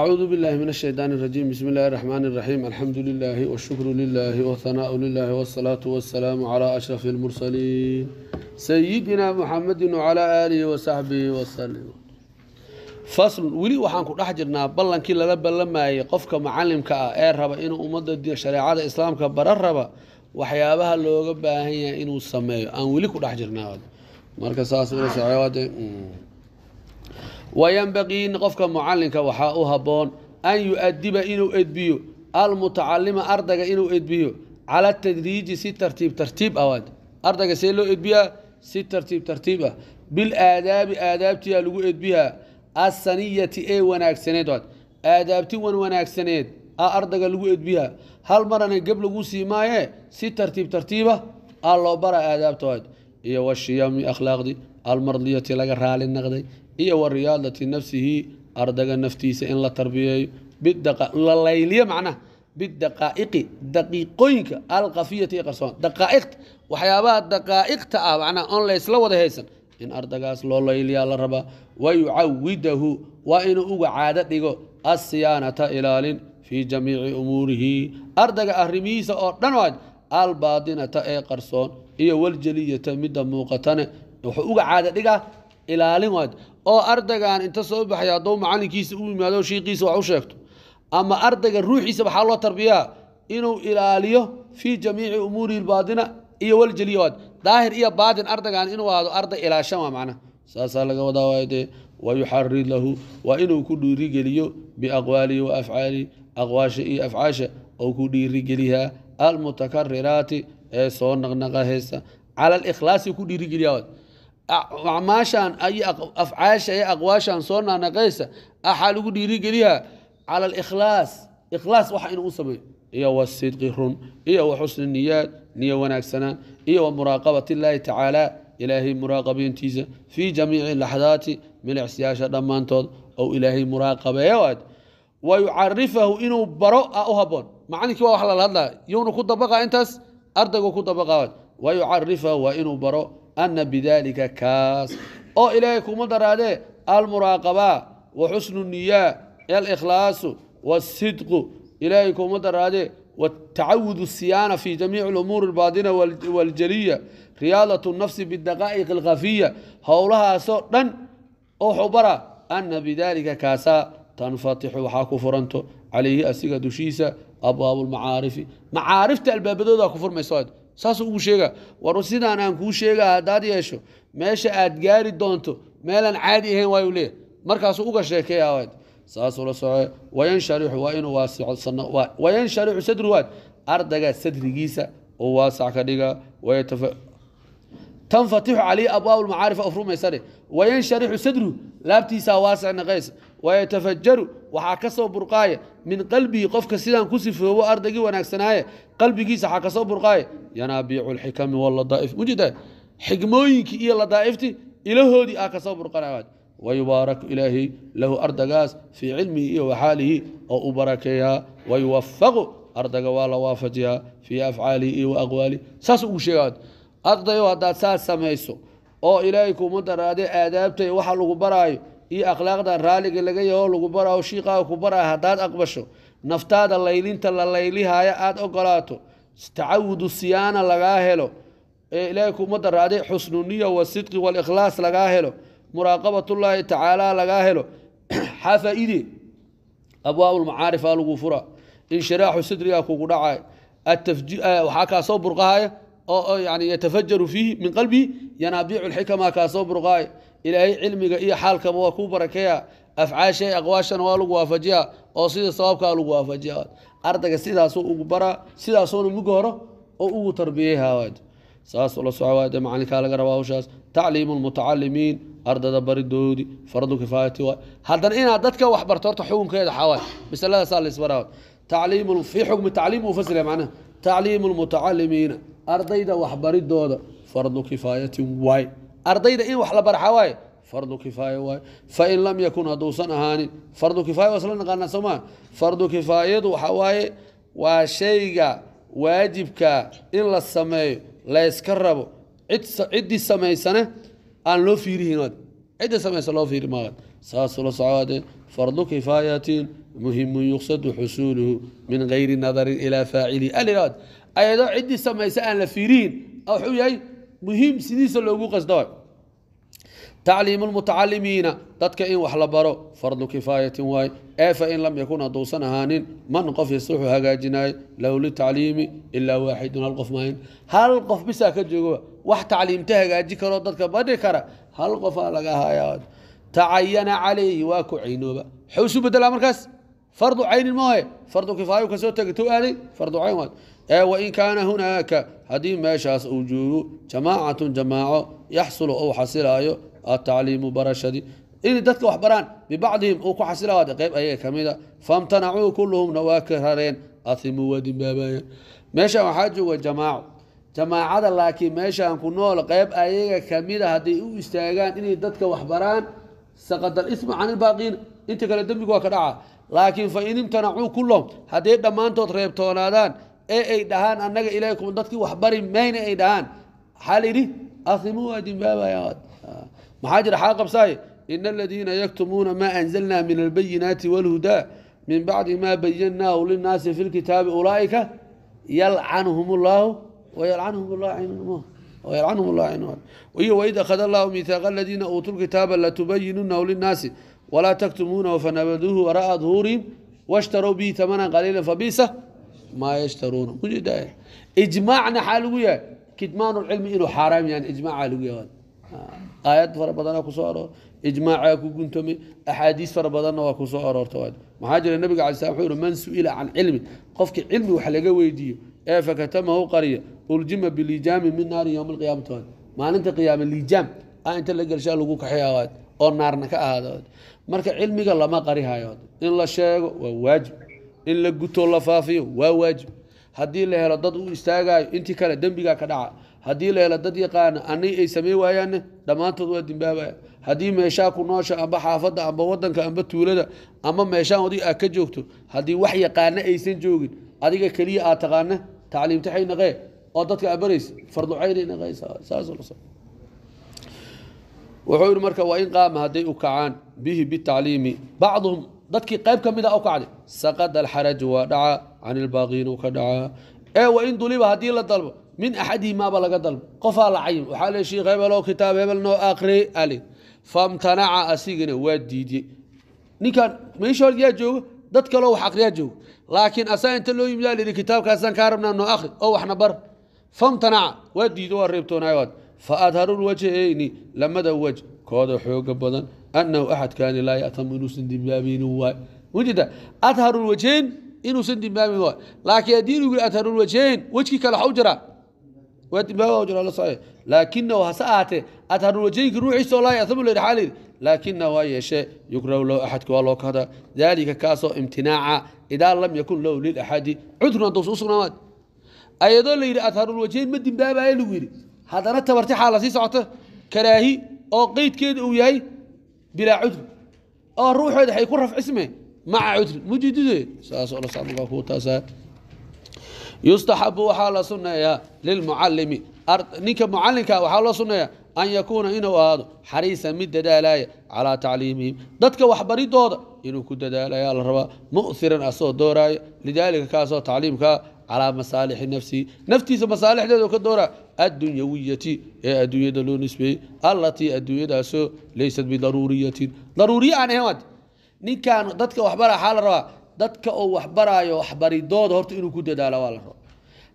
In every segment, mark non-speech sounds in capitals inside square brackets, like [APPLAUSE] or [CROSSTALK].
أعوذ بالله من الشيطان الرجيم بسم الله الرحمن الرحيم الحمد لله والشكر لله والثناء لله والصلاة والسلام على أشرف المرسلين سيدنا محمد وعلى آله وصحبه وسلم فصل ولي waxaan ku dhex jirnaa ballankii lala ballamayay qofka macallimka ah ee raba inuu ummadda shareecada islaamka bara raba waxyaabaha looga baahan yahay inuu sameeyo aan weli ku dhex wayanbaqii qofka mucalinka waxaa u habboon an yu-adiba inuu edbiyo almutacalima ardayga inuu edbiyo cala tadriiji si tartiib tartiib ah ardayga see loo edbiyaa si tartiib tartiib ah bilaadaabi aadaabtiyaa lagu edbiyaa asaniyati ee wanaagsaneed aadaabti wan wanaagsaneed a ardayga lagu edbiyaa hal marana geb lagu sii maaye si tartiib tartiiba ah, a loo bara aadaabta iyo washiyami akhlaaqdi almardiyati laga raali naqday iyo wa riyaadati nafsihi ardaga naftiisa in la tarbiyeeyo la layliyo macnaha bidaqaa'iqi daqiiqooyinka alkafiyati ee qarsoon daqaa'iqta waxyaabaha daqaa'iqta ah macnaha oon laysla wada haysan in ardagaas loo layliyaa la rabaa wayucawidahu waa inuu uga caado dhigo asiyaanata ilaalin fii jamiici umuurihi ardaga arrimihiisa oo dhan waaj albaadinata ee qarsoon iyo waljeliyata midda muuqatane wuxuu uga caado dhigaa ilaalin waaj oo ardagan inta soo baxay haddou macalinkiisa u yimaado shiiqiisa wax u sheegto ama ardayga ruuxiisa waxaa loo tarbiyaa inuu ilaaliyo fii jamiici umuuri lbaadina iyo waljaliyawaad daahir iyo baadin ardagan inuu aado arday ilaashan waa macnaha saasaa laga wadaa waay dee wayuxarir lahu waa inuu ku dhiirigeliyo biaqwaalihi wa afcaalihi aqwaasha iyo afcaasha ou ku dhiirigeliyaa almutakariraati ee soo naqnaqahaysa cala alkhlaasi ku dhiirigeliyaa acmaashan iyo afcaasha iyo aqwaashan soo naanaqaysa axaa lagu dhiirigeliyaa cala alikhlaas ikhlaas waxa inuu u sameeyo iyo wasidqi run iyo waxusni niyaad niyo wanaagsanaan iyo wamuraaqabat illaahi tacaala ilaahay muraaqabeyntiisa fii jamiici laxdaati milicsyaasha dhammaantood ou ilaahay muraaqabeeyo aad wa yucarifahu inuu baro ah u haboon macalinkii waa wax lala hadlaa yuuna ku dabaqaa intaas ardaygu ku dabaqaa wa yucarifahu waa inuu baro ana bidalika kaas oo ilaahay kuma daraadee almuraaqaba waxusnu niya alkhlaasu wاsidqu ilaahay kuma daraadee wtacawud الsiyaana fi jamiic اumuur اbaadina wاljaliya riyaadaة الnafsi bidaqaa'iq اlkhafiya howlahaasoo dhan wuxuu bara ana bidalika kaasaa tanfatixu waxaa ku furanto calayhi asiga dushiisa abwaabu اlmacaarifi macaarifta albaabadooda ku furmayso saasuu ugu sheega war sidaan aan kuu sheega haddaad yeesho meesha aad gaari doonto meelaan caadi ahayn waayu leeyahy markaasuu uga sheekeeya saasuu la socoy wayanshariu waa inuu wayanshariu sadruwaad ardayga sadrigiisa oo waasac ka dhiga tanfatixu caleyhi abwaabu lmacaarif afrumaysane wayansharixu sadru laabtiisaa waasic naqaysa wayatafajaru waxaa ka soo burqaaya min qalbihi qofka sidaan ku sifoobo ardaygii wanaagsanaaye qalbigiisa waxaa ka soo burqaaya yanaabiicu lxikami wladaaif mujida xigmooyinkii iyo ladaaiftii ilahoodii aa kasoo burqanaawaad wayubaaraku ilaahay lahu ardagaas fii cilmihi iyo waxaalihi oo u barakeeyaa wayuwafaqu ardaga waa la waafajiyaa fii afcaalihi iyo waaqwaalihi saas ugu sheegaad ardayo haddaad saas samayso oo ilaahay kuma daraadee aadaabta waxa lagu baraayo iyo akhlaaqda raaliga laga yaho lagu barao shiiqaaga ku baraya haddaad aqbasho naftaada laylinta la laylihaayo aada ogolaato tacawudu siyaana lagaa helo ee ilaahay kuumadda raacday xusnuniya wasidqi walikhlaas lagaa helo muraaqabatullaahi tacaala lagaa helo maxaa [CLEARS THROAT] faa-ide abwaabulmacaarif aa lagu fura inshiraaxu sidrigaa kugu dhacay waxaa kaasoo burqahaya oo yani yatafajaru fiihi min qalbihi yanaabiicu lxikama kaasoo burqahaya ilaahay cilmiga iyo xaalkaba waa kuu barakeeya afcaasha ee aqwaashana waa lagu waafajiya oo sida sawaabkaa lagu waafajiya ardayga sidaasuu ugu baraa sidaasuuna muga horo oo ugu tarbiyahawaad saas ula socwaade macalinkaa laga rabaa hawshaas tacliimu lmutacalimiin ardada baridoodi fardu kifaayati waay haddana inaad dadka wax barto horta xukunkeeda xawaay masaladaasaa laisbaraa tacliimu fii xukmi tacliim uu fasila macnaha tacliimu lmutacalimiina ardayda waxbaridooda fardu kifaayatin waay ardayda in wax la barxaa waaye fardu kifaaya waay fain lam yakun hadduusan ahaanin fardu kifaaya waa isla naqaanaa sooma fardu kifaayadu waxaa waaye waa shayga waajibka in la sameeyo layska rabo ciddii samaysana aan loo fiirihin cidda samaysa loo fiiri maayo saasuu la socoade fardu kifaayatin muhimun yuqsadu xusuuluhu min gayri nadarin ilaa faacili ayadoo ciddii samaysa aan la fiirihin wuxuu yahay muhiim sidiisa loogu qasda tacliimu lmutacalimiina dadka in wax la baro fardu kifaayatin waay eefa in lam yakun hadduusan ahaanin man qof yasluxu hagaajinaayo low litacliimi ilaa waaxidun hal qof maahin hal qof bisaa ka joogoba wax tacliimta hagaaji karoo dadka badhi kara hal qofaa laga haya tacayana calayhi waa ku caynooba waxau isu bedelaa markaas fardu caynin maoe fardu kifaayo kasoo tega aaday fardu cayn waad wain kaana hunaaka haddii meeshaas uu joogo jamaacatu jamaaco yaxsulu ou xasilaayo atacliimu barashadii in dadka wax baraan bibacdihim uu ku xasilaad qayb ayaga kamida famtanacuu kulluhumna waa ka rareen aimuu waa dimbaabayaan meeshaan waxaa jooga jamaaco jamaacada laakiin meeshaan ku nool qayb ayaga kamida hadday u istaagaan inay dadka wax baraan saqadal isma can ilbaaqiina inta kale dembigu waa ka dhaca laakiin fa in imtanacuu kulluhum hadday dhammaantood reebtoonaadaan ee ay dhahaan anaga ilaakum dadkii waxbari mayne ay dhahaan maxaa layidhi akhimuu waa dimbaabayaan maxaa jira xaa qabsaay in aladiina yaktumuuna maa anzalna min albayinaati wاlhudaa min bacdi ma bayanaahu linaasi fi lkitaabi ulaaika yalcanhum اllaahu wayalcanhum laacinuun iyo waid akhada allahu mihaaqa aladiina uutuu lkitaaba latubayinunahu linaasi walaa taktumuunahu fanabaduuhu wara'a duhuurihim washtarow bihi tamanan qaliila fabisa maa yashtaruuna mujeedaa ijmaacna xaa lagu yahay kitmaan lcilmi inuu xaaraam yahan ijmaaca lagu yahay aayad fara badana kusoo aroor ijmaacaa ku guntamay axaadiis fara badanna waa kusoo aroorta waxaa jira nabiga ala slam wuxuu uri man su'ila can cilmin qofkii cilmi wax laga weydiiyo ee fakatamahu qariya uljima bilijaami min naari yowma alqiyaamati waad maalinta qiyaame lijaam ah inta la gelshaa lagu kaxeeya waad oo naarna ka ahaada marka cilmiga lama qarihayo in la sheego waa waajib in la guto la faafiyo waa waajib haddii la helo dad u istaagayo intii kale dembigaa ka dhaca haddii la helo dad yaqaana anay ay sameyn waayaanne dhammaantood waa dimbaabaya haddii meeshaa noosha amba xaafadda amba wadanka amba tuulada ama meeshaan adig aad ka joogto haddii wax yaqaana aysan joogin adiga keliya aad taqaana tacliimtaxay naqee oo dadka aad baraysa farducaynay naqeysawuxuu yihi marka waa in qaama hadday u kacaan bihi bitacliimi bacduhum dadkii qayb ka mida ka cadi saqada alxaraju waa dhaca can ilbaaqiin uu ka dhacaa ee wain duliba haddii la dalbo min axadihimaaba laga dalbo qofaa la cayim waxaa leeshii hebelow kitaab hebel noo akri ali famtanaca asigana waa diidye ninkan meeshood yaa jooga dad kaleo wax akriyaa jooga laakiin asaa inta loo yimidaa lihi kitaabkaasaan kaa rabnaa noo akri oo waxna bar famtanaca waa diido waa reebtoonaaywaad fa adharu lwajhayni lamada waj kooda xooga badan anahu axadkaani laa yatamu inuusan dimbaamin waay wajita adharu lwajayn inuusan dimbaamin waay laakiin haddii inuu yiri adharu lwajayn wejkii kale waxu jiraa waa dimbaaba jira la socyo laakinahu hase ahaatee adharu lwajaynka ruuxiisa oo laa yatamu la xaalid laakina waa yeeshee yukrahu lahu axadka waa loo kahdaa daalika kaasoo imtinaaca idaa lam yakun lahu lilaxadi cudrun haddousa u sugnaamaad ayadoo la yidhi adharulwajayn ma dimbaabaayo lagu yidhi haddana tabarti xaa la sii socota karaahi oo qeydkeeda yahay bilaa cudri oo ruuxooda ay ku rafcisme maca cudri mujidideed saasoo waxaa la sunneeyaa lilmucalimi ninka mucalinka waxaa loo sunneeyaa an yakuuna inuu ahaado xariisa mid dadaalaya calaa tacliimihim dadka waxbaridooda inuu ku dadaalaya la rabaa mu'hiran asoo dooraaya lidaalika kaasoo tacliimkaa calaa masaalixi nafsihi naftiisa masaalixdeeda ka doora addunyawiyati ee adduunyada loo nisbeeyey allatii adduunyadaasoo laysat bidaruuriyatin daruuriye aan ahayn waad ninkaan dadka waxbara xaa la rabaa dadka oo waxbaraayo waxbaridooda horta inuu ku dadaala waa la raba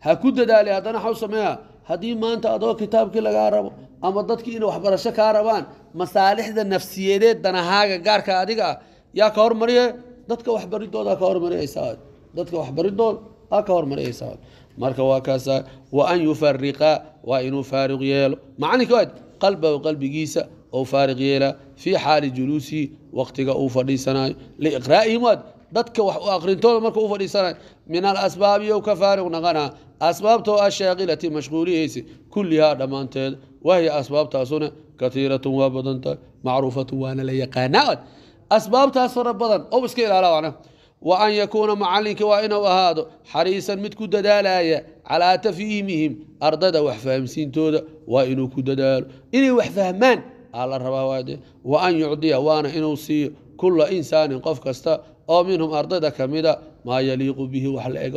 ha ku dadaali haddana xaw sameeya haddii maanta adoo kitaabkii lagaa rabo ama dadkii inay waxbarasho kaa rabaan masaalixda nafsiyadeed danahaaga gaarka adiga ah yaa ka hormariye dadka waxbaridooda ka hormariya dadka waxbaridooda aa ka hormariyaysaa marka waa kaasa wa an yufariqa waa inuu faariq yeelo macni oad qalbahu qalbigiisa ou faariq yeela fii xaali juluusihi waqtiga uu fadhiisanayo liiqraa'ihim waad dadka wax u aqrintooda marka u fadhiisanayo min alasbaabi ka faariq naqanaa asbaabtoo ashaaqilati mashquuliyeysa kullihaa dhammaanteed wahiya asbaabtaasuna katiiratun waa badantahay macruufatun waana la yaqaanaa asbaabtaas fara badan o iska ilaala wa an yakuuna macallinkii waa inuu ahaado xariisan mid ku dadaalaya calaa tafhiimihim ardada wax fahamsiintooda waa inuu ku dadaalo inay wax fahmaan aa la rabaa de wa an yucdiya waana inuu siiyo kula insaanin qof kasta oo minhum ardada ka mida maa yaliiqu bihi wax la eg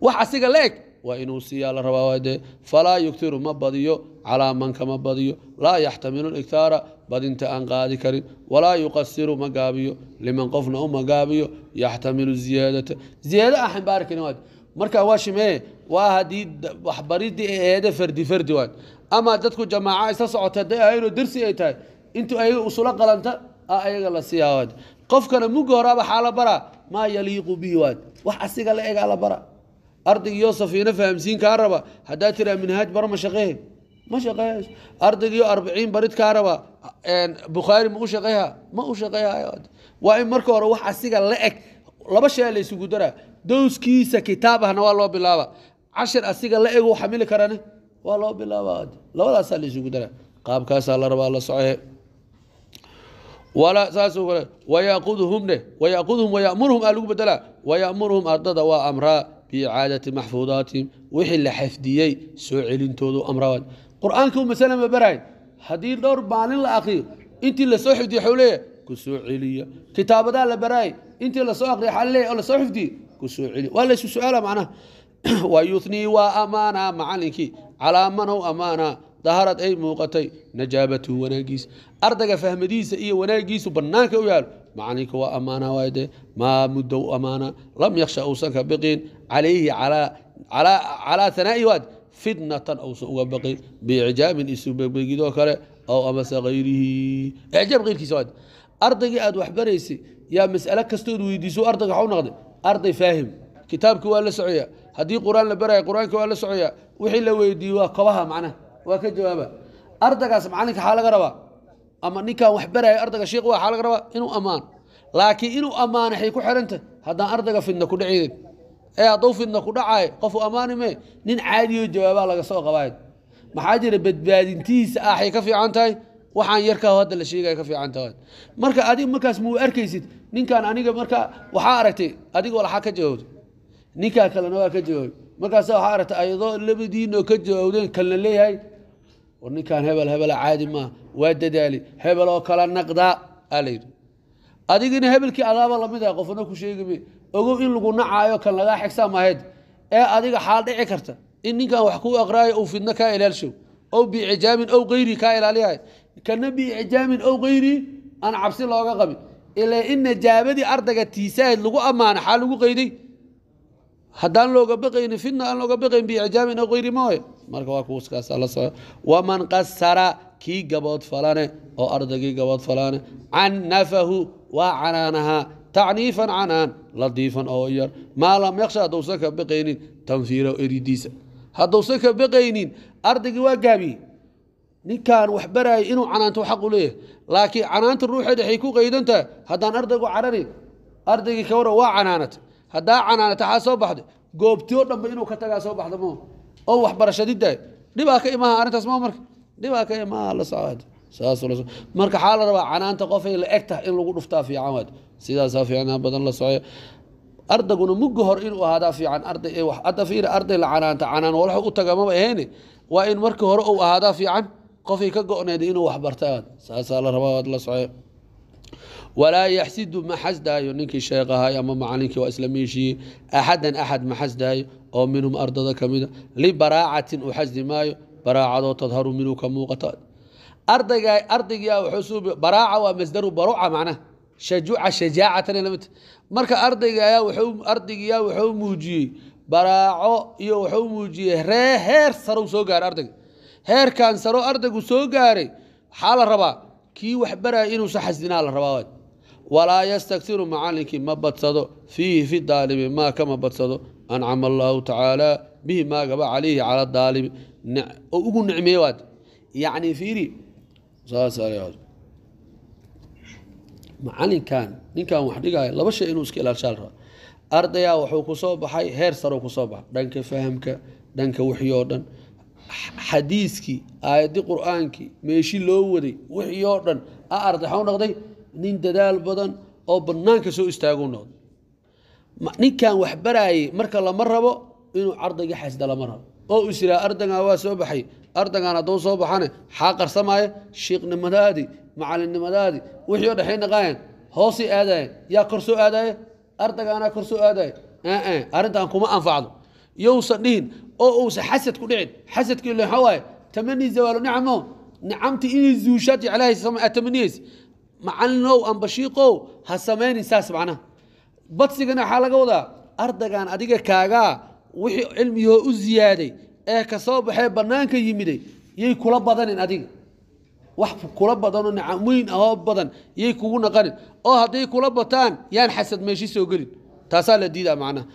wax asiga la eg waa inuu siiyaa la rabaa waade falaa yugtiru ma badiyo calaa man kama badiyo laa yaxtamilu igtaara badinta aan qaadi karin walaa yuqasiru ma gaabiyo liman qofna uma gaabiyo yaxtamilu ziyaadata ziyaad aan ah xambaari karin markaa waa shimee waa hadii waxbaridii ay eede fardi fardi waad ama dadku jamaaca isla socota haday ahayno dersi ay tahay intuu ayaga usula qalanta ayaga la siiyaa waad qofkana mugga hore waxaa la baraa maa yaliiqu bihi waad wax asiga la egaa la bara ardig iyo fahamsiin kaa raba haddaa tiraa minhaaj barma shaqee ma shaqeeys ardaygii arbiciin barid kaa raba bukhaari ma u shaqeeya ma u shaqeeyayo waa in marka hore wax asiga la eg laba shay la isugu daraa dowskiisa kitaab ahna waa loo bilaaba cashir asiga la eg u xamili karane waa loo bilaaba labadaasaa la isugu daraa qaabkaasaa la rabaa la soce wayaqudhumne wayaqudhum wayamurhum aa lagu bedelaa wayamurhum ardada waa amraa biicaadati maxfuudaatihim wixii la xafdiyey soo celintoodu amraa qur-aankau masale ma baraay haddii dhowr maalin la akriyo intii lasoo xifdiya xuu leeyahay ku soo celiya kitaabadaa la baraay intii lasoo akriya xal leeyahay oo lasoo xifdiya ku soo celiya waa laysu su-aala macnaha [CLEARS THROAT] wa waa ammaanaa macallinkii calaa manow ammaanaa daharad ay muuqatay najaabatuhu wanaagiisa ardayga fahmadiisa iyo wanaagiisu bannaanka u yaalo macalinka waa ammaanaa waayde maa muddow ammaanaa lam yakhsha uusan ka biqin calayhi calaa hanaa'i waad fitnatan uusan uga baqin biicjaabin isubegidoo kale aw amase ayrihi ijaab eyrkiisa ardaygii aad wax yaa mas'ale kastood weydiiso ardayga waxau noqday arday faahim kitaabki waa la socoyaa haddii qur-aan la baraya qur-aanki waa la socoyaa wixii la weydiiyey waa kobaha macnaha waa ka jawaaba ardagaas macalinka xaa laga rabaa ama ninkaan wax baraya ardayga waa xaa laga rabaa inuu ammaano laakiin inuu ammaano waxay ku xirantah haddaan ardayga fidna ku dhaceydeen hadduu fidna ku dhacay qofu ammaanime nin caadiyo jawaabaa laga soo qabay maxaa jira badbaadintiisa ahay ka fiican tahay waxaan yarkaa hadda la sheegaya ka fiican tahay marka adiga markaas muu arkaysid ninkan aniga marka waxaa aragtay adiga walaxaa ka jawaabta ninkaa kalena waa ka jawaabay markaasa waxaa aragtay ayadoo labadiinoo ka jawaabdeen kalna leeyahay war ninkaan hebel hebela caadi maaha waa dadaali hebeloo kala naqdaa aa layidhi adigina hebelkii adaaba lamid ah qofna ku sheegime ogow in lagu nacaayo kan lagaa xigsaa mahayd ee adiga xaal dhici karta in ninkan wax kuu aqraayo ou fidno kaa ilaalshow ow biicjaamin ow kayrii kaa ilaaliyahay kana biicjaamin ow kayrii aan cabsi looga qabin ilaa in najaabadii ardayga tiisahayd lagu ammaana xaa lagu qayday haddaan looga baqayni fidna aan looga baqayn biicjaamin ow kayri ma hoy marka waa kuuskaas la soo waman qasara kii gabood falane oo ardagii gabood falane canafahu waa canaanahaa tacniifan canaan ladiifan oo yar maa lam yaksha hadduusan ka biqaynin tanfiira eridiisa hadduusan ka baqaynin ardaygii waa gaabiye ninkaan wax baraayay inuu canaanto xaqu leeyahay laakiin canaanta ruuxeeda waxay ku qaydan tahay haddaan ardaygu cararin ardaygii ka waran waa canaanatay haddaa canaanata xaa soo baxday goobtiyoo dhanba inuu ka tagaa soo baxda moo oo waxbarashadidaay dhibaa ka imaha arrintaas maa marka dhibaa ka maaha la socod saasmarka waxaa la rabaa canaanta la eg in lagu dhuftaa fiican waad sidaasaa fiicnaha badan la socoyo ardayguna mugga hor inuu ahaadaa fiican ardaada fiir arday la canaanta canaan walxa u tagamaba ahayne waa in markii hore uu ahaadaa fiican qofay ka go inuu waxbarta saasaa la rabaa waad la socoyo walaa yaxsidu ma xasdaayo ninkii sheeqahay ama macalinkii waa isla axadan axad ma xasdaayo oo minhum ardada ka mida libaraacati u xasdi maayo baraacadoo tadharu minhu ka muuqata ardayga ardaygia ah baraaca waa masdaru baruca macnaha shajuca shajaacatan lamid marka ardayga ayaa wuxuu ardaygiyaa wuxuu muujiyey baraaco iyo wuxuu muujiyey ree heer sarow soo gaaray ardayga heerkan saro ardaygu soo gaaray waxaa la rabaa kii wax baraya inuusa xasdinaa la rabaa walaa yastaktiru macalinkii ma badsado fiihi fi daalibi maa kama badsado ancama allaahu tacaalaa bihi maagaba calayhi cala daalib oo ugu nicmeeye waad yacni fiiri macalinkan ninkan wax dhigaayo laba shay inuu iska ilaashaan raba ardayaa wuxuu ku soo baxay heer saruu kusoo baxay dhanka fahamka dhanka wixii oo dhan xadiiskii aayadii qur-aankii meeshi loo waday wixii oo dhan a arday xau noqday nin dadaal badan oo bannaanka soo istaaguu noqday ninkan wax marka lama rabo inuu ardayga xasda lama rabo oo is iraa ardaygan waa soo baxay ardaygaan hadduu soo baxane xaa qarsamaayo shiiqnimadaadii macalinimadaadii wixii oo dhexay naqaayeen hoosay aadaayeen yaa kor soo aadaaya ardaygaanaa kor soo aadaaya eh, eh, arrintan kuma anfacdo yousan dhihin oo uusan xasad ku dhicin xasadkii maxaa waaye tamanii zawaalu nicamo nicamtii inay zuushaad jeclahays atamaninaysa ah, macalinow amba ha samaynin saas macnaha badsigana waxaa laga wadaa ardagan adiga kaagaa wixii cilmigoo u ziyaaday ee kasoo soo baxee bannaanka yimiday yay kula badanin adiga wax kula badanoo nicamoyn ahoo badan yay kugu naqanin oo hadday kula bataan yaan xasad meeshii soo gelin taasaa la diidaa macnaha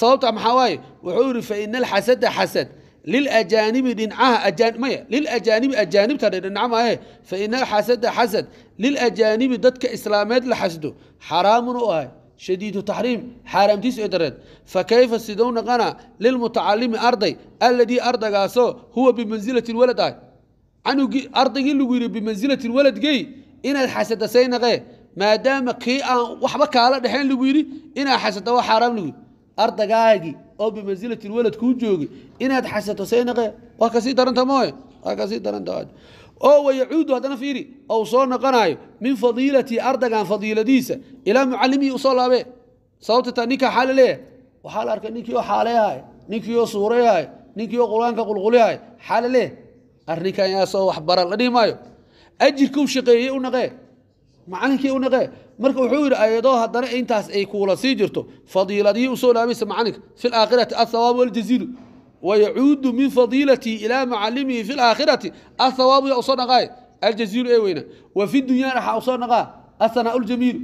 sababta maxaa waaye wuxuu yihi fa ina alxasada xasad lilajaanibi dhinacaha maya lilajaanibi ajaanibta dhinaca maahe fa ina alxasada xasad lilajaanibi dadka islaameed la xasdo xaraamun u ahay shadiidu taxriim xaaraamtiis ee dareed fa kayfa sidou naqana lilmutacalimi arday alladii ardagaasoo huwa bimansilati walad ah canugii ardaygii lagu yidhi bimansilati waladgey inaad xasadasay naqee maadaama kii aan waxba kaala dhexayn lagu yidhi inaad xasada waa xaaraam lagu yidhi ardagaagii oo bimansilati walad kuu joogi inaad xasato say naqee waa kasii daranta mooye waa kasii daranta oo wayacuudu haddana fiiri ou soo noqonaayo min fadiilati ardagan fadiiladiisa ilaa mucalimihii usoo laabee sababta ta ninkaa xaa laleeyahay waxaa la arkay ninkiioo xaaleehay ninkiioo suureehay ninkiioo qur-aanka qulqulihay xaa laleeyahay arrinkan yaasoo waxbara la dhihi maayo ajirkuu shaqeeyey u naqee macalinkii u naqee marka wuxuu yidhi ayadoo haddana intaas ay kuula sii jirto fadiiladii usoo laabaysa macalinka fi laakhirati athawaabu waljaziilu wayacuudu min fadiilatii ilaa macalimihi fi laakhirati athawaabu yaa usoo dhaqaay aljaziiru ee weyna wa fi dunya raxa usoo dhaqaa asanaa ljamiilu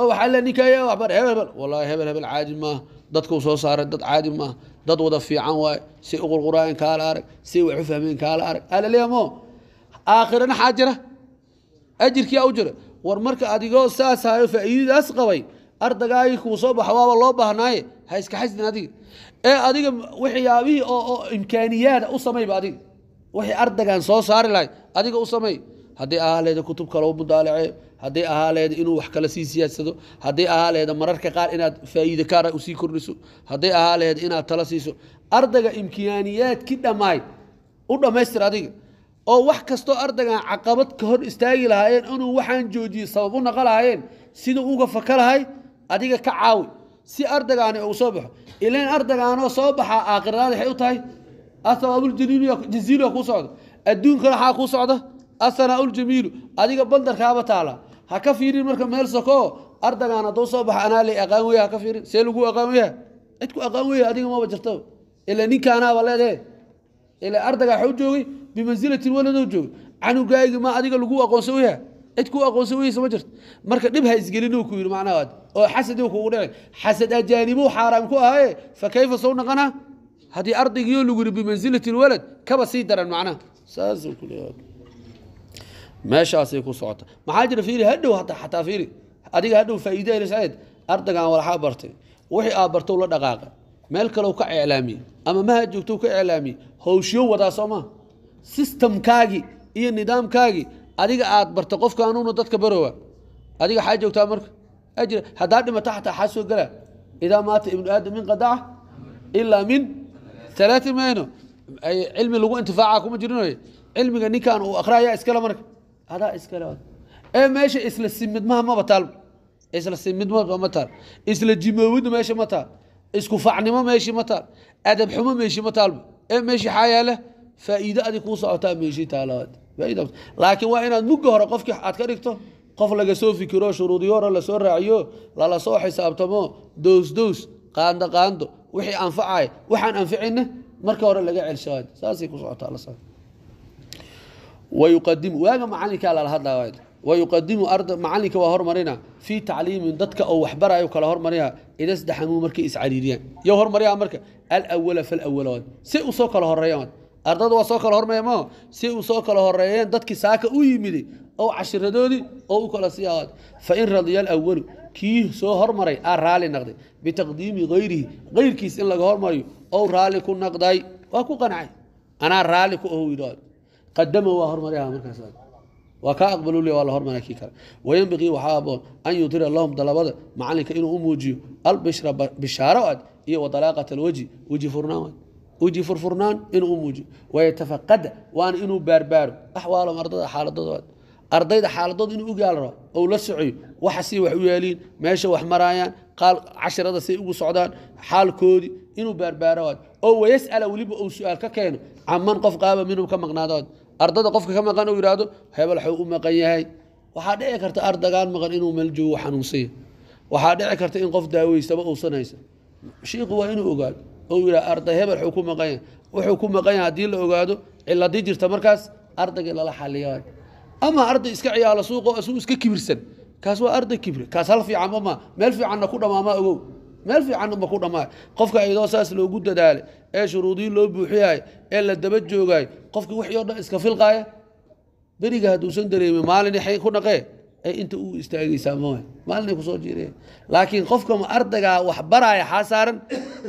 oo waxaa le ninkaaya waxbar hebel hebel wallahi hebel hebel caadi maaha dadkuu soo saaray dad caadi maaha dad wada fiican waaye say u qurquraayeen kaala arag say wax u fahmeen kaala arag alaleamo aakhirana xaa jira ajirkiyaa u jira war marka adigoo saas hayo faa'iidadaas qabay ardagaagii kuu soo baxo loo baahnaaye ha iska xasdin adiga ee adiga waxyaabihii oo imkaaniyaada u samayba adiga wixii ardagan soo saari lahay adiga u samay hadday ahaa kutub kale u mudaalace hadday ahaa inuu wax kale sii siyaasado hadday ahaa mararka qaar inaad faa'iide kaara usii kordhiso hadday ahaa inaad tala siiso ardayga imkaaniyaadki dhammaay u dhammaystir adiga oo wax kastoo ardaygan caqabad ka hor istaagi lahaayeen inuu waxaan joojiye sabab u naqa lahaayeen siduu uga faka lahay adiga ka caawi si ardagaani uu soo baxo ilan ardagaanoo soo baxaa aakhiradaad waxay u tahay asawaabuljaziilu kuu socda adduunkana waxaa kuu socda asanaaauljamiilu adiga baldarkaaba taala ha ka fiirin marka meel sokoo ardagaan hadduu soo baxa anaa aqaan wey ha ka fiirin see lagu aqaan weyaha cid ku aqaan weya adiga maba jirta ila ninkaanaaba leedee ila ardagaa waxuu joogay bimansilatin waladou joogay canugaaygi maa adiga lagu aqoonsan weyaha cid ku aqoonsan weysa ma jirto marka dhib ha isgelinu ku yidhi macnaha oo xasad kugu dhacay xasad ajaanibu xaaraam ku ahaye fa kayfa sow naqana haddii ardaygii lagu yidhi bimansilati lwalad kaba sii daran macnaha saasuu ku leeyahay meeshaasay ku socota maxaa jira fiiri hadhow hataa xataa fiiri adiga hadhow faa'iide ayna saciid ardaygaan walaxaa bartay wixii aa bartow la dhaqaaqa meel kalow ka iclaamiyey ama maha joogtow ka iclaamiyey howshiyo wadaa soo maha sistamkaagii iyo nidaamkaagii adiga aad barta qofkaanuuna dadka barowa adiga xaa joogtaa marka ajr haddaa dhimata xataa xaa soo gala idaa maata ibnu aadam min qadaca ilaa min alaati mayno cilmi lagu intifaaca kuma jirino cilmiga ninkan uu akraya iskale marka adaa iskale ee meesha isla simidmaha maba taal isla simidma ma taal isla jimoowidna meesha ma taal isku facnimo meeshii ma taal adab xumo meeshii ma taalba ee meeshii xaa yaala faa'iide adi kuu socotaa meeshii taalaad laakiin waa inaad mugga hore qofki aad ka dhigto qof laga soo fikiro shuruudiyo hore lasoo raaciyo lala soo xisaabtamo doosdoos qaando qaando wixii anfacay waxaan anficina marka hore laga celshaad saasay ku socotawaaga macalinkaa lala hadla wayuqadimu macalinka waa hormarina fii tacliimin dadka oo waxbarayo kala hormarina idasdaxamuu markay iscariiriyaan yo hormaryaa marka alawala falawalaad say usoo kala horeeyaad ardada waa soo kala hormaya mo si u soo kala horeeyeen dadkii saaka u yimiday oo cashiradoodii oo u kala siyaa fain radiya alawalu kii soo hormaray aa raali naqday bitaqdiimi hayrihi hayrkiis in laga hormariyo ou raali ku naqday waa ku qancay anaa raali ku ahu yidhaahdo qadama waa hormaryaha markaas waa kaa aqbalule waa la hormaraa kii kale wayanbaqii waxaa aboon an yudira lahum dalabada macalinka inuu u muujiyo albishra bishaaro ad iyo wadaلاaqat alwajhi weji furnaan uji furfurnaan inuu muujiyo wayatafaqada waana inuu baarbaaro axwaalom ardada xaaladadooda ardayda xaaladooda inuu ogaala ou la socoyo waxasay wax u yaaliin meesha wax maraayaan cashirada say ugu socdaan xaalkoodii inuu baarbaaro oo wayasala weliba ou su-aal ka keeno caman qof qaaba minhum ka maqnaado ardada qofka ka maqan u yidhaahdo hebel xuu u maqan yahay waxaa dhici karta ardagaan maqan inuu meeljoogo xanuunsaya waxaa dhici karta in qof daaweystaba uusanaysa shiiku waa inuu ogaado yidha arday hebel wuxuu ku maqanya wuxuu ku maqanya haddii la ogaado ciladii jirta markaas ardaygii lala xaliyayo ama arday iska ciyaalo suuqoo isuu iska kibirsan kaas waa arday kibri kaas hal fiicanba ma meel fiicanna ku dhamaamaa ogow meel fiicanaba ku dhammaay qofka iyadoo saas loogu dadaalay ee shuruudii loo buuxiyahay ee la daba joogay qofkii waxii o dhan iska filqaaya beriga hadduusan dareemin maalin ku dhaqee inta u istaagaysaa m maalinay kusoo jiireen laakiin qofka ardaygaa wax baraaya xaa saaran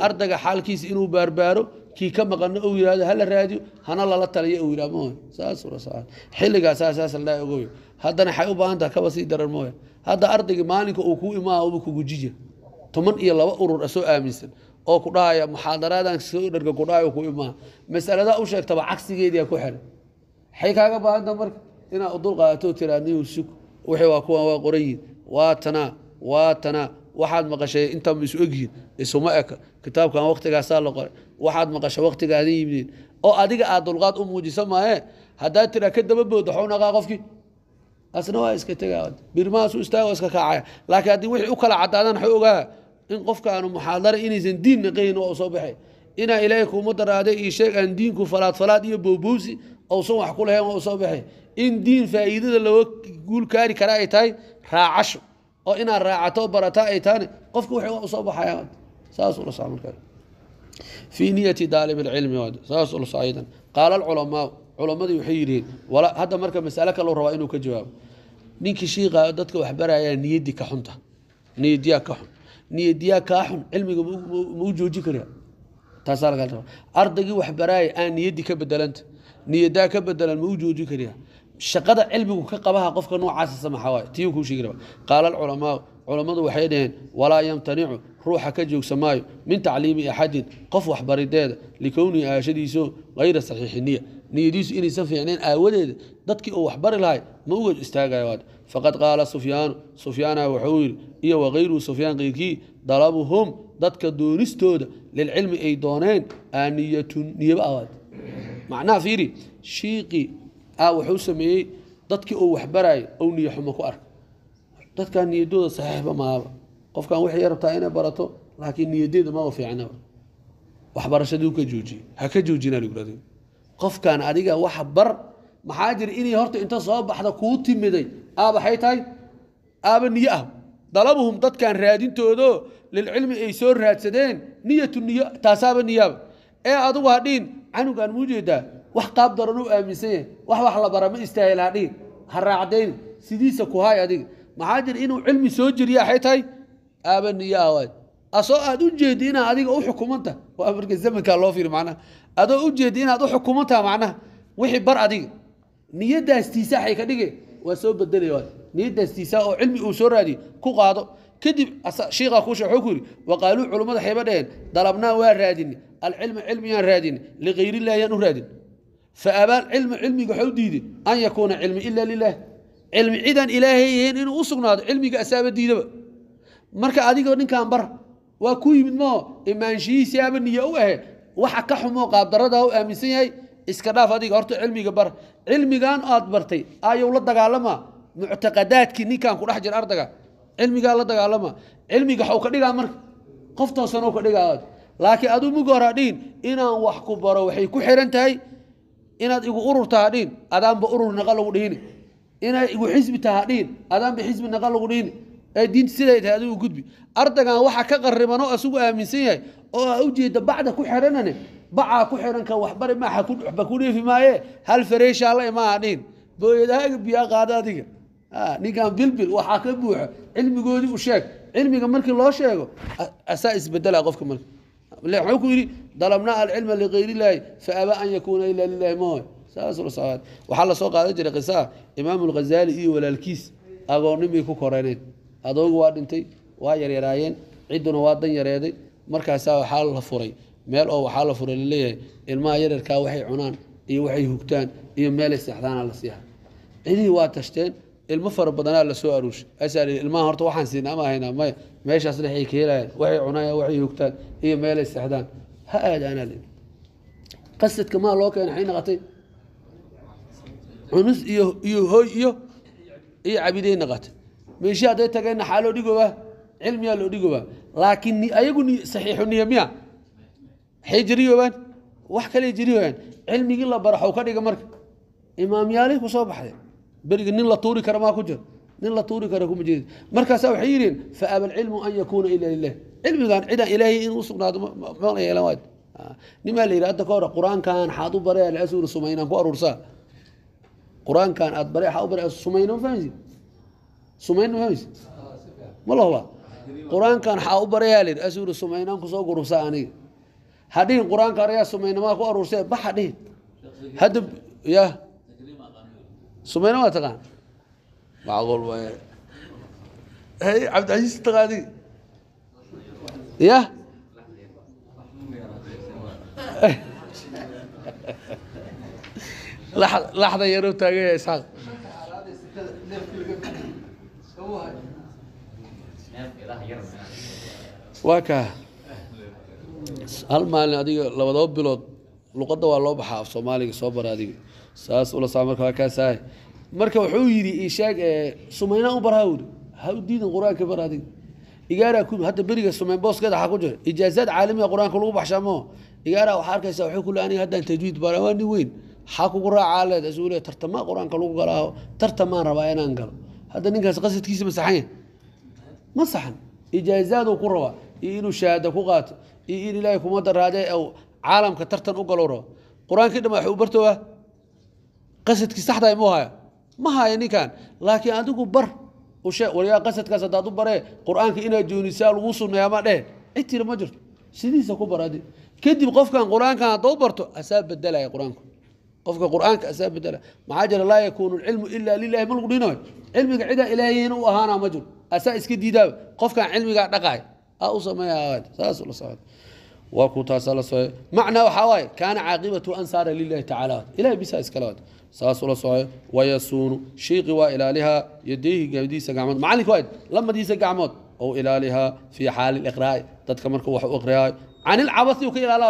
ardayga xaalkiisa inuu baarbaaro kii ka maqano ou yihahdo hala raadiyo hana lala taliyo ou yidhah mooy saasxilligaasaasaaslaa ogoy haddana xay u baahan taha kaba sii daran mooy hadda ardaygii maalinka uu kuu imaaba ku guji jir toban iyo laba urur asoo aaminsan oo ku dhahaya muxaadaradan soo dharga ku dhahayo ku imaa masaladaa u sheegtaba cagsigeediyaa ku xiran waxay kaaga baahan taha marka inaad u dulqaadato tiraa niyuu sug wixii waa kuwan waa qoranyihin waatanaa waatanaa waxaad maqashay intaa ma isu egyihiin isuma eka kitaabkan waktigaasaa la qoray waxaad maqashay waktigaada yimidin oo adiga aad dulqaad u muujiso maaye haddaad tiraa ka daba booda waxu naqaa qofkii asna waa iska tegaa birmahaasu istaaga oo iska kaacaya laakiin haddii wixii u kala caddaadaan waxay ogaa in qofkaanu muxaadara inaysan diin naqayn waa u soo baxay inaa ilaahay kuuma daraaday iyo sheeg aan diinku falaad falaad iyo bowbowsi uusan wax ku lahayn waa soo baxay in diin faa'iidada looga guulkaari kara ay tahay raacasho oo inaad raacato barata ay tahane qofka w waa u soo baxaya saasfii niyati daalib lcilmi saas aydan qaala culamaau culammadii waxay yidhihiin hadda marka masale kaloo rabaa inuu ka jawaabo ninkii shiiqa dadka waxbarayaa niyadii ka xunta niyadiyaa ka xun niyadiyaa kaa xun cilmiga ma u jooji karaa taasaa lagaa raba ardaygii waxbaraaya aan niyadii ka bedelanta niyadaa ka bedelan ma u joojin karia shaqada cilmigu ka qabaha qofka noocaasa samaxa waay tiyuu kuu sheegi raba qaala alculamaau culammadu waxay dhaheen walaa yamtanicu ruuxa ka joogsa maayo min tacliimi axadin qof waxbarideeda likownihi aashadiiso hayra saxiixiniya niyadiisu inaysan fiicnayn aawadeeda dadkii uu waxbari lahay ma uga istaagayo waad faqad qaala sufyaanu sufyaana wuxuu yidhi iyo wakayruu sufyaan qiirkii dalabuhum dadka doonistooda lilcilmi ay dooneen aaniyatun niyaba awaad macnaha fiiri shiiqi a ah, wuxuu sameeyey dadkii uu waxbaraayay ou niyo xumo ku arka dadkan niyadooda saxiixba maaba qofkan waxay rabtaa inay barato laakiin niyadeeda maba fiicnaba waxbarashadii ka joojiyey ha ka joojinaa lagurada qofkan adiga wax bar maxaa jira inay horta inta soo baxda kuu timiday a ah, maxay tahay aaba ah, niyo ah dalabuhum dadkan raadintoodo lilcilmi ay soo raadsadeen niyatu niyo taasaaba niyaaba ee adugu hadhiin canugaan muu jeedaa wax qaab daran u aaminsan yahay wax wax la bara ma istaahilaan dhihin ha raacdayni sidiisa ku hay adiga maxaa jira inuu cilmi soo jiriya axay tahay aabaniyo aawaad asoo aad u jeedi inaad adiga u xukumanta waa marka zamankaa loo fiiri macnaha adoo u jeedi inaad u xukumantaa macnaha wixii bar adiga niyadaastiisa axay ka dhige waa soo bedelaya niyadaastiisa oo cilmi uu soo raadiye ku qaado kadib shiikaa kuushe wxuu ku yidhi waqaaluu culummada xeeba dhaheen dalabnaa waa raadin alcilma cilmiyaan raadin likayrillahi yaan u raadin fa abaa cilma cilmiga waxa u diiday an yakuuna cilmi ila lilah cilmi cidaan ilaahayahayn inuu u sugnaado cilmiga asaaba diidaba marka adigoo ninkan bar waa ku yimid moo imaanshihiisii aba niye u ahe waxa ka xumoo qaabdaradaa u aaminsan yahay iska dhaaf adiga horta cilmiga bar cilmigan aad bartay ayow la dagaalama muctaqadaadkii ninkan kudhex jira ardaga cilmigaa la dagaalama cilmiga waxuu ka dhigaa marka qof toosanuu ka dhigaa laakiin aduu muga hor hadhihin inaan wax ku baro waxay ku xiran tahay inaad igu urur taha hadhihin adaanba urur naqa lagu dhiini inaad igu xisbi taha hadhihin adaanba xisbi naqa lagu dhiini ee diinta siday tahay adigu gudbi ardaygan waxaa ka qariban oo isugu aaminsan yahay oo a ujeeda bacda ku xiranane bacaa ku xiranka waxbari maaha waxba ku dhiifi maaye hal fareeshaa la imaa hadhihin booyadahaaga biyaa qaada adiga Ah, ninkan bilbil waxaa ka buuxo cilmigoodii u sheeg cilmiga markii loo sheego asaa isbedela qofka marka wuxuu ku yidhi dalabnaa alcilma ligayrilaahi faaba an yakuuna ilaa lilahi maoy saas waxaa lasoo qaadan jiray qisaa imaamu lghazaali iyo walaalkiis agoonnimay ku koreeneen adoogu waa dhintay waa yaryaraayeen cidduna waa dan yareeday markaasaa waxaa la furay meel oo waxaa la furay laleeyahay ilmaha yararkaa waxay cunaan iyo waxay hugtaan iyo meelay seexdaana la siiha cidihii waa tashteen ilmo fara badanaa la soo aruushay asal ilmaha horta waxaan siinaa ama haynaa maya meeshaas dhex ka helayaan waxay cunayaan waxay hugtaan iyo meelay seexdaan ha aadaanaa qasadka maa loo keena ay naqatay cunus iyo iyo hoy iyo iyo cabiday naqatay meeshii hadday tageen naxaa loo dhigobaa cilmiyaa loo dhigobaa laakiin ayagu saxiixu niya miya maxay wax kaley jariyoyaan cilmigii la baraxow ka dhiga marka imaamyaalay kusoo soo baxdeen berigi nin la tuuri kara maa ku jiro nin la tuuri kara kuma jiri markaasaa waxay yidhiin faaba alcilmu an yakuuna ilaa lilah cilmigan cidaan ilaahay inuu sugnaado mana yeelan waad ah, nimaa la yidhi hadda ka hore qur-aankan xaad u bare alcasuuri sumaynaan ku aruursaa qur-aankan aad bare xaa u bare sumayna ma fahmaysid sumayna ma fahmaysid ma qur-aankan xaa u barayaa la yidhi asuuri sumaynaan kusoo gurursaa aniga ha dhihin qur-aanka arayaa sumaynamaa ku aruursee baxa dhihin hadda yah sumayna waa taqaan macquul waay hay cabdicasiis taqaani yah laxda yaroo taagaya isxaaq waa kaa hal maalin adiga labadaba bilood luqada waa loo baxaa af soomaaliga soo baraadigo saas ula saa marka waa marka wuxuu yidhi ishaag sumaynaa u baraawd ha u diidan qur-aanka baraadigo igaaraa ku hadda beriga sumayn booskeeda waxaa ku jira ijaazaad caalamiga qur-aanka lagu baxshamo igaaraa waxaa arkaysaa wuxuu ku aniga haddaan tajwiid bara waa nin weyn xaa kugu raacaa leed isuu le tartamaa qur-aanka lagu galaaho tartamaan rabaa inaan galo hadda ninkaas qasadkiisa ma saxan yahay ma saxan ijaazaaduu ku rabaa iyo inuu shahaada ku qaato iyo in ilaahay kuma daraade caalamka tartan u galowro qur-aankii dham wax u bartooa qasadkii saxda muu haya ma haya ninkan laakiin adigu bar waryaa qasadkaas hadaad u baree qur-aanka inaad joonisaa lagu suneeya ma dhehe cidtira ma jirto sidiisa ku baradi kadib qofkan qur-aankan hadau barto asaa bedelaya qur-aanku qofka qur-aanka asaa bedelaya maxaa jira laa yakuunu lcilmu ilaa lilahi ma lagu dhinayo cilmiga cidaa ilaahiyna u ahaana ma jiro asaa iska diidaaba qofkan cilmigaa dhaqaay a u sameeya saas la socda waa ku taas la socay macnaa waxaa waaye kaana caaqibatu ansaara lilahi tacala ilahay bisaa iskala waad saasuu la socay wayasuunu shiiqi waa ilaalihaa yadayhi gabadiisa gacmood macalinka waayd lamadiisa gacmood ou ilaalihaa fii xaali liqraa'i dadka markuu wax u aqriyaayo can ilcabasi uu ka ilaala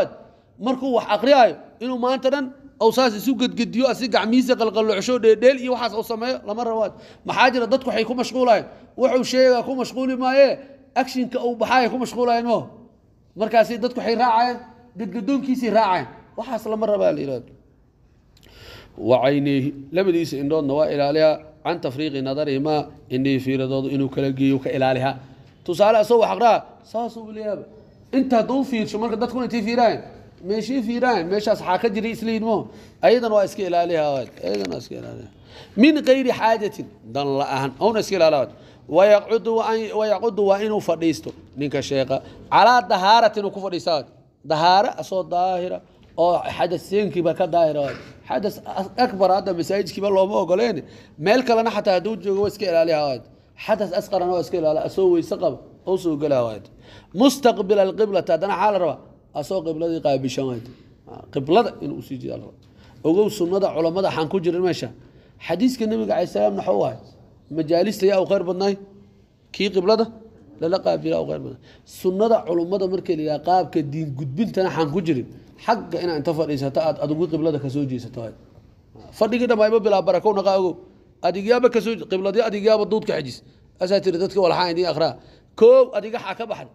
markuu wax aqriyaayo inuu maanta dhan ou saas isu gedgediyo asi gacmihiisa qalqaloocsho dheedheel iyo waxaas uu sameeyo lama rabaad maxaa jira dadku waxay ku mashquulahayn wuxuu sheegaa ku mashquuli maayee actionka uu baxaaya ku mashquulahayn mo markaas dadku waay raacayeen gadgadoonkiisay raacayeen waxaas lama rabaa la yihahdo wacayneyhi labadiisa indhoodna waa ilaaliha can tafriiqi nadarihimaa indhihii fiiradooda inuu kala geeyo ka ilaaliha tusaale asagoo aqraa saasuu leeyaaba inta u fiirsho marka dadkuna intay fiiraayen meeshii fiiraayen meeshaas waxaa ka jiray isleyin mo ayadan waa iska ilaaliha ayadan waa iska ilaaliha min gayri xaajatin dan la-aan iska ilaaliha wayaqudu waa inuu fadhiisto ninka sheeka calaa dahaarati inuu ku fadhiisto dahaara asoo daahira oo xadaseenkiiba ka daahira xadas akbar hadda masaajidkiiba looma ogoleen meel kalena xataa hadduu joogo waa iska ilaaliya xadas asqarana waa iska ilaaliya asoo weyse qaba oo soo gela mustaqbil alqiblata haddana xaa la rabaa asoo qibladii qaabishan qiblada inuu usii jiya ogow sunnada culammada xaan ku jirin meesha xadiiska nebiga calay salaamna waxuu ahay majaalista yaa u khayr badnaay kii qiblada lala qaabila u khayr badnaay sunnada culummada markii la qaabka diin gudbintana xaan ku jirin xagga inaa inta fadhiisata aad adigu qiblada kasoo jeesato fadhigii dhammayma bilaa barako naqa ogo adigyaaba kasoo qibladyo adigyaaba duudka xejis asaa tiri dadka walxaa idiin akhraa koow adiga xaa ka baxay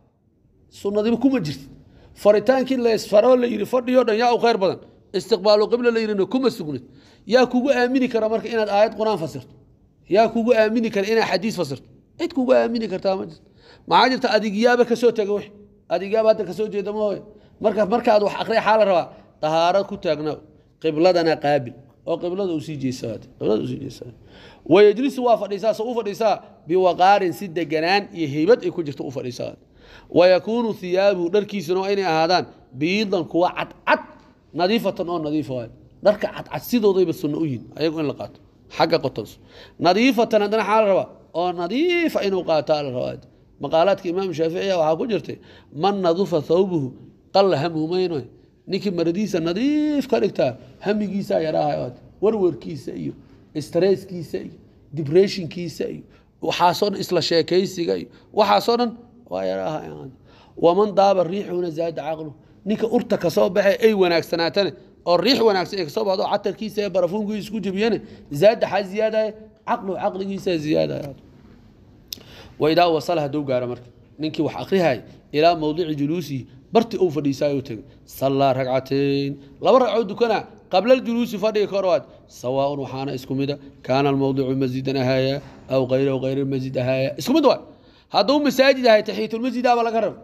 sunnadiba kuma jirti faritaankii leesfaroo la yidhi fadhiyoo dhan yaa u khayr badan istiqbaalu qibla la yidhina kuma sugnid yaa kugu aamini kara marka inaad aayad qur-aan fasirto yaa kugu aamini kara inaa xadiis fasirto cid kugu aamini kartaa ma jirto maxaa jirta adigyaaba kasoo taga w adigyaaba hadda kasoo jeeda mahoy marka markaad wax akriya xaa la rabaa tahaaro ku taagna qibladana qaabil oo qiblada usii jeesa wayajlisu waa fadhiisaa so u fadhiisaa biwaqaarin si deganaan iyo heybad ay ku jirto u fadhiisaa wayakuunu hiyaabuhu dharkiisuna inay ahaadaan biidan kuwa cadcad nadiifatan oo nadiifa waay dharka cadcad sidoodaayba sunno u yihin ayagu in la qaato xagga qotos nadiifatan haddana xaa la rabaa oo nadiifa inuu qaataa la rabaa maqaalaadka imaam shaaficiya waxaa ku jirtay man nadufa thawbuhu qalla hamhu mayn ninkii maradiisa nadiif ka dhigtaa hamigiisaa yaraahay warwarkiisa iyo stresskiisa iyo dibreshinkiisa iyo waxaasoo dhan isla sheekaysiga iyo waxaasoo dhan waa yaraahay waman daaba riixuna zaada caqlu ninka urta kasoo baxee ay wanaagsanaatane oo riix wanaagsan ay kasoo baxdo catarkiisa ee barafuunku isku jebiyana zaad xaa ziyaadaya caqlu caqligiisa ziyaadaya waidaa wasal haduu gaaro marka ninkii wax akrihay ilaa mawdici juluusihi barti uu fadhiisaayo tegay sallaa ragcateen laba ragcoo dukana qabla juluusi fadhiga ka horwaad sawaaun waxaana isku mida kaana almawdicu masjidan ahaaya aw kayra kayra masjid ahaaya isku mid waay hadduu masaajid ahay taxiitulmasjid aba laga rabay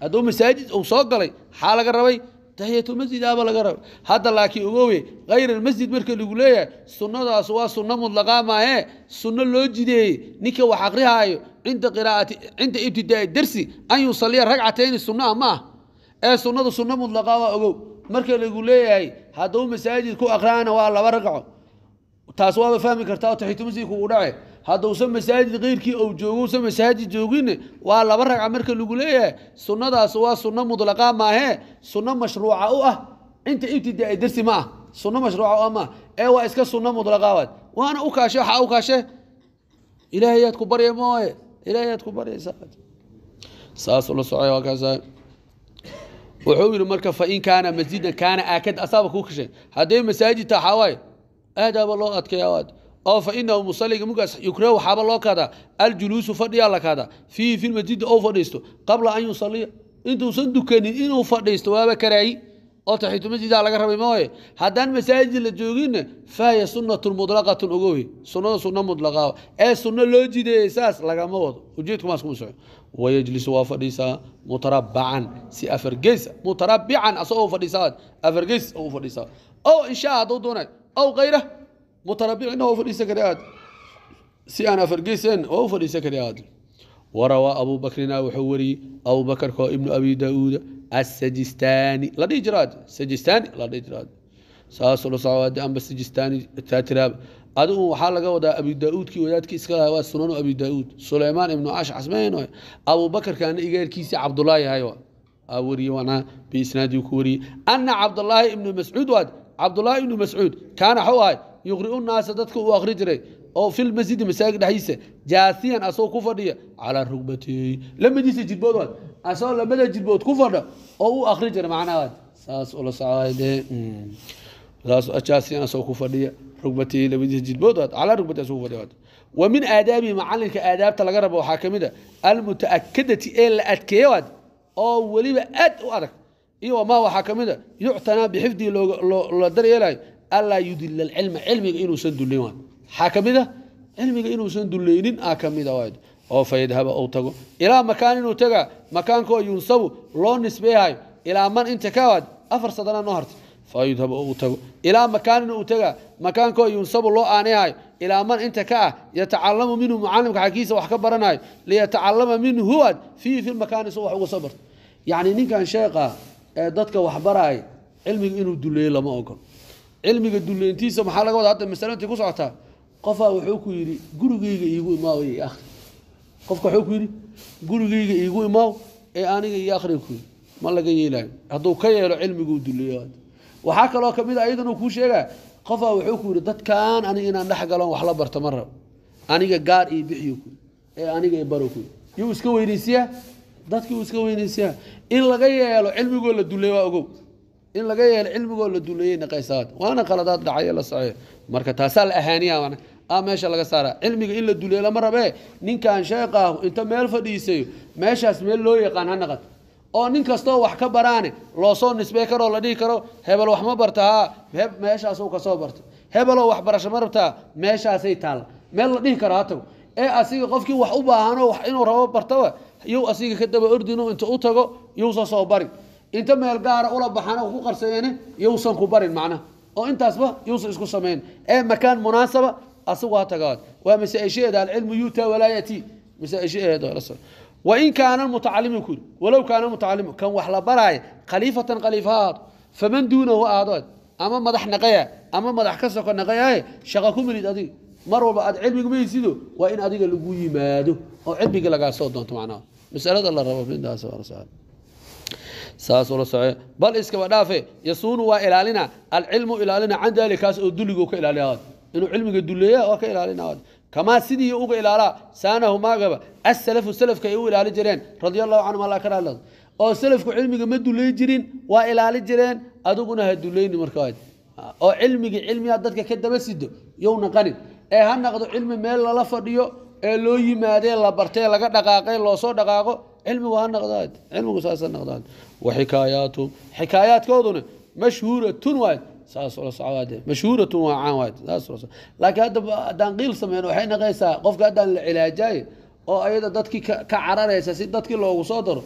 hadduu masaajid uu soo galay maxaa laga rabay tahiyatlmasjidaba laga raba hadda laakiin ogowe kayr almasjid marka lagu leeyahay sunadaas waa sunno mudlaqaa maaye sunno loo jideeyey ninka wax akrihaayo cinda cinda ibtidaai darsi an yusaliya ragcatayni sunaa maah ee sunnadu sunno mudlaqaa waa ogow marka lagu leeyahay hadduu masaajid ku akrihana waa laba ragco taas waaba fahmi kartaa oo taiyatmasjidku u dhace haddausan masaajid keyrkii ou joogo usan masaajid joogin waa laba ragca marka lagu leeyahay sunnadaas waa sunno mudlaqa maahe sunno mashruuca u ah inta ibtidaa darsi ma ah sunno mashruuca u ah maah ee waa iska sunno mudlaqa waad waana u kaashe waxaa u kaashe ilaahay yaad ku barya mooye ilaahay yaad ku baryaysaa saas la socay waa kaasaa wuxuu yidhi marka fain kaana masjidan kaana aakad asaaba kuu kashay hadday masaajid taxaway aadaaba loo adkeeyaa waad oo fa inahu musalliga mugaas yukrahu waxaaba loo kaadaa aljuluusu fadhiyaa la kaadaa fiihi fi lmasjidi ou fadhiisto qabla an yusalliya intuusan dukanin inuu fadhiisto waaba karaayi oo taxiitu masjidaa laga rabay mooye haddaan masaajid la jooginna fahiya sunnatun mutlaqatun ogowe sunnada sunna mudlaqaa ee sunno loo jideeyey saas lagama wado ujeedkumaas kuma soco wayajlisu waa fadhiisaa mutarabbacan si afargeys mutarabbican asagoo fadhiisaa afargeys ugu fadhiisaa ow inshaa hadduu doonay ow kayra mutarabbicina oo u fadhiisan kara aad si aan afargeeseen oo u fadhiisan kara aad warawaa abuu bakrina wuxuu wariyey abuu bakarkoo ibnu abi daauuda asajistaani la dhihi jiraad sajistaani la dhihi jiraad saasoo la socda amba sajistaani taatiraab adigu waxaa laga wadaa abi daauudkii wadaadkii iska lahaa waa sunanu abi daauud sulaymaan ibnu cash casmayn abuu bakarkaana igeerkiisii cabdulaahi yahay aa wariye waana biisnaadii ku wariyey ana cabdulaahi ibnu mascuud waad yuqriu naasa dadka uu akri jiray oo fi masjidi masaajid dhexdiisa jaasiyan asagoo ku fadhiya calaa rugbatey lamadiisa jidbood asagoo lamada jidbood ku fadha oo u akri jiray macnahaad saas ula socde jaasiyan asagoo ku fadhiya rugbatey lamadiisa jidbood calaa rugbati asagoo ku fadhiya ومن آdاaبهi مcaliنka aadاaبta laga rabo waxaa ka mida الmتأkdaةi ee la adkeeyo ad oo weliba aad u adag iyo ma waxaa ka mida يctanىa بxفdihi la daryeelayo alaa yudila cilma cilmiga inuusan duleyn maxaa ka mid a cilmiga inuusan dulaynin aa ka mid a oo fayadhaba ou tago ilaa makaan inuu tagaa makaankoo yunsabu loo nisbeehayo ilaa man inta ka waad afar sadana noo hartay fayudhab uu tago ilaa makaanin uu tagaa makaankoo yunsabu loo aaneehayo ilaa man inta ka ah yatacalamu minhu mucalimka xagiisa wax ka baranayo liyatacalama minhu aad fiihi fi lmakaani soo wax uga soo barto yacnii ninkan sheeqa ee dadka wax baraaya cilmiga inuu duleeyo lama ogol cilmiga duleyntiisa maxaa laga wada hadda masalo intay ku socotaa qofaa wuxuu ku yidhi gurigayga iigu imaaw iyo akhri qofka wuxuu ku yidhi gurigayga iigu imaaw ee aniga iyo akhriga ku yidhi ma laga yeelaayo hadduu ka yeelo cilmiguu duleeyo waxaa kaloo ka mid a ah iyadanuu kuu sheegaa qofaa wuxuu ku yidhi dadkan aniga inaan dhex galon wax la barto ma rabo aniga gaar iyo bixiyo ku ee aniga baro ku yuu iska weynaysiyaa dadkii uu iska weynaysiyaa in laga yeelo cilmigoo la duleey waa ogow in laga yeelo cilmigoo la duleeyey naqaysaad waana qaladaad dhacay la socey marka taasaa la ahaaniya a meesha laga saaraa cilmiga in la duleelo ma rabee ninkan sheeqaahu inta meel fadhiisayo meeshaas meel loo yaqaan ha naqato oo nin kastoo wax ka baraane loosoo nisbey karoo la dhihi karo hebel wax barta haa meeshaasuu kasoo barta hebeloo waxbarasho ma rabtaa meeshaasay taalla meel la dhihi karo ha tago ee asiga qofkii wax u baahanoo inuu rabo bartaba yow asiga ka daba ordino inta u tago yowsa soo bari inta meel gaara ula baxaan ku qarsayeene yuusan ku barin macnaha oo intaasba yuusan isku samayn ee makaan munaasaba asagu ha tagaad waa masaa-ishaheeda alcilmu yuuta walaa yatii masaa-ishaheeda wain kaana mutacalimi ku walow kaana mutacalimu kan wax la baraaya khaliifatan khaliifa ha ahaato faman duunahu aadood ama madax naqaya ama madax ka soko naqayaye shaqa ku melid adiga mar walba aad cilmiga maysido waa in adiga lagu yimaado oo cilmigii lagaa soo doonto macnaha masalada la rabo midaas saas ula soce bal iskaba dhaafe yasuunu waa ilaalina alcilmu ilaalina can daali kaas oo duligu ka ilaali inuu cilmiga duleeya waa ka ilaalina kamaa sidii uga ilaalaa saanahu maagaba asalafu salafka ay u ilaali jireen radi allahu canhum alla ka raadla oo salafku cilmiga ma duley jirin waa ilaali jireen adiguna ha dulayni marka oo cilmigi cilmigaa dadka ka daba sido yow naqanin ee ha naqdo cilmi meel lala fadhiyo ee loo yimaadee la bartee laga dhaqaaqay loosoo dhaqaaqo cilmigu ha naqdaayd cilmigu saas ha naqdaayd waxikaayaatu xikaayaadkooduna mashhuuratun waayd saas ula socdaade mashhuuratun waa caan waayd saas ula laakiin hadda haddaan qiil sameyn waxay naqaysaa qofka haddaan la cilaajaayo oo ayada dadkii ka cararaysa si dadkii loogu soo daro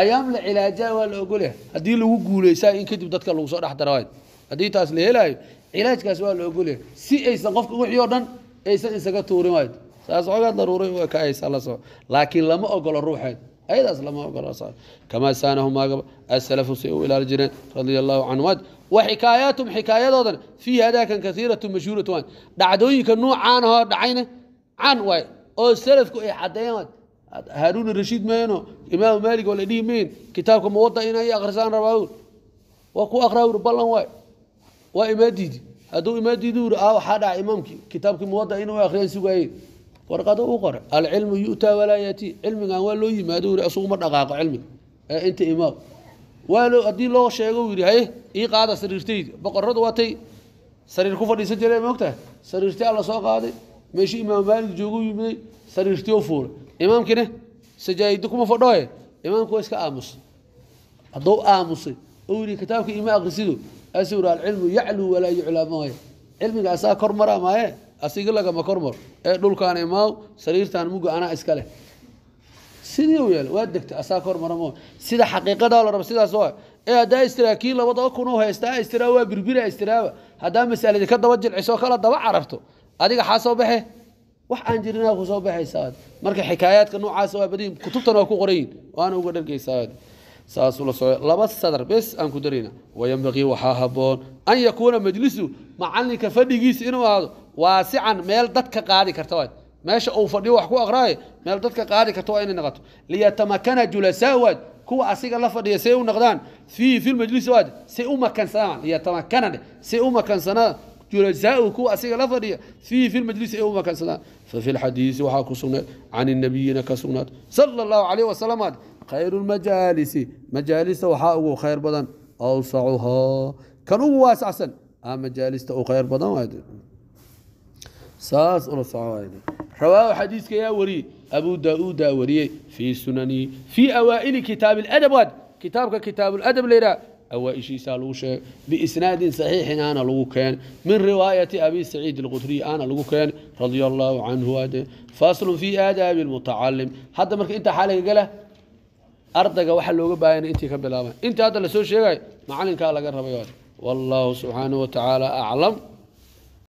ayaam la cilaajaayo waa la ogolyahay haddii lagu guulaysayo in kadib dadka lagu soo dhex daro waayd haddii taas la helaayo cilaajkaas waa la ogolyahay si aysan qofka wixii oo dhan aysan isaga tuurin waayd saas xoogaa ayadaas lama ogola kamaa saanahum asalafu say u ilaali jireen radia allahu canhum wa xikaayaatum xikaayadoodan fii hadaakan kaiiratu mashhuuratu waan dhacdooyinka nuucaan oo dhacayna can waay oo salafku ay caddeeyaan haaruun rashiid meeno imaamu maalik oo la dhihi mayn kitaabka muwada inay akhrisaan rabaa waa ku akhraa uri ballan waay waa imaadiidi hadduu imaadiidi uri ah waxaa dhaca imaamkii kitaabkii muwada inuu akhriyan sugaayeen warqada u qor alcilmu yutaa walaa yatii cilmigan waa loo yimaado asuguma dhaqaaqo cilmiga ee inta imaam haddii loo sheego yidhi haye ii qaada sariirtayda boqoradu waatay sariir ku fadhiisan jireen moogtaha sariirtii alla soo qaaday meeshii imaam maalig joogu yimiday sariirtii oo fuulay imaamkiina sajaa'ido kuma fadhoe imaamku waa iska aamusay hadduu aamusay oo yidhi kitaabka ima akrisido asu alcilmu yacluu walaa yuclaa maayo cilmiga kor maraa maaye asiga lagama kormar ee dhulkaan imaaw sariirtaan muga anaa iska leh sidii u yeela waa degta asaa kormara mo sida xaqiiqadaa la raba sidaas oo ee haddaa istiraa kii labadaba kun u haystaa istiraa waa birbira istiraaba haddaa masaladii ka daba jilciso kala daba cararto adiga xaa soo baxe wax aan jirinaa ku baxaysaa marka xikaayaadka noocaas waa badiin kutubtan waa ku qorayin waana uga dhargaysaa saasuu la socday laba sadar bes aan ku darayna wayambaqii waxaa haboon an yakuuna majlisu macalinka fadhigiisa inuu ahaado waasican meel dadka qaadi karta waad meesha uu fadhiyo wax ku aqraaye meel dadka qaadi karta waa inay noqoto liyatamakana julasaa waad kuwa asiga la fadhiya say u noqdaan fii fi lmajlis waad say u makansanaan liyatamakana dhe say u makansanaan julasaau kuwa asiga la fadhiya fii fi lmajlis ay u makansanaan fafi lxadiisi waxaa ku sugnayd can inabiyina ka sugnaad sala allahu calayh wasalamaad khayru lmajaalisi majaalista waxaa ugu khayr badan awsacuhaa kan ugu waasacsan aa majaalista u khayr badan saas ula soconwayda rawaahu xadiidka yaa wariyey abu daauudaa wariyey fii sunanihi fii awaa'ili kitaab اladab waad kitaabka kitaabuladab layidhaha awaaishiisaa lagu sheegay biisnaadin saxiixin aana lagu keen min riwaayati abi saciid alqudriy aana lagu keen radia allaahu canhu ade faslun fii aadaabi اlmutacalim hadda marka intaa xaaligagala ardayga waxaa looga baahayana intii ka bilaabaan intii hadda lasoo sheegayo macalinkaa laga rabay wallaahu subxaanahu wa tacaala aclam